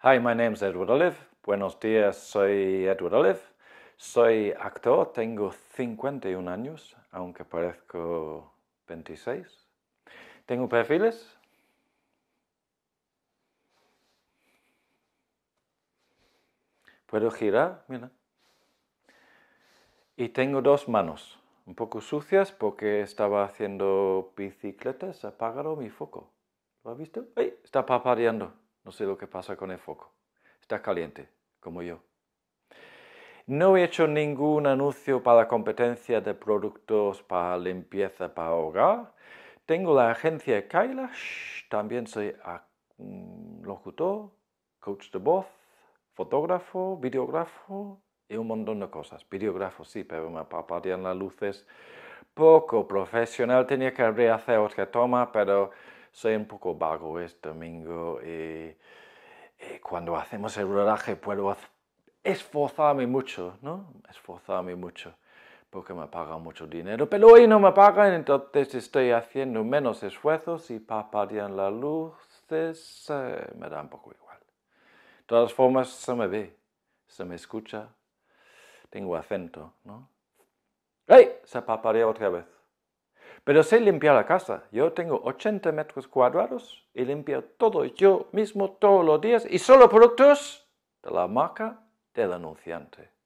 Hi, my name is Edward Olive. Buenos días, soy Edward Olive. Soy actor, tengo 51 años, aunque parezco 26. Tengo perfiles. Puedo girar, mira. Y tengo dos manos, un poco sucias porque estaba haciendo bicicletas, apagaron mi foco. ¿Lo has visto? ¡Ay! Está parpadeando. No sé lo que pasa con el foco. Está caliente, como yo. No he hecho ningún anuncio para la competencia de productos para limpieza para hogar. Tengo la agencia Kailash, también soy mm, locutor, coach de voz, fotógrafo, videógrafo y un montón de cosas. Videógrafo sí, pero me parpadean las luces. Poco profesional, tenía que rehacer otra toma, pero soy un poco vago, este domingo y, eh, eh, cuando hacemos el rodaje puedo esforzarme mucho, ¿no? Esforzarme mucho porque me pagan mucho dinero, pero hoy no me pagan, entonces estoy haciendo menos esfuerzos y paparían las luces, eh, me da un poco igual. De todas formas, se me ve, se me escucha, tengo acento, ¿no? ¡Ey! Se paparía otra vez. Pero sé limpiar la casa. Yo tengo 80 metros cuadrados y limpio todo yo mismo todos los días y solo productos de la marca del anunciante.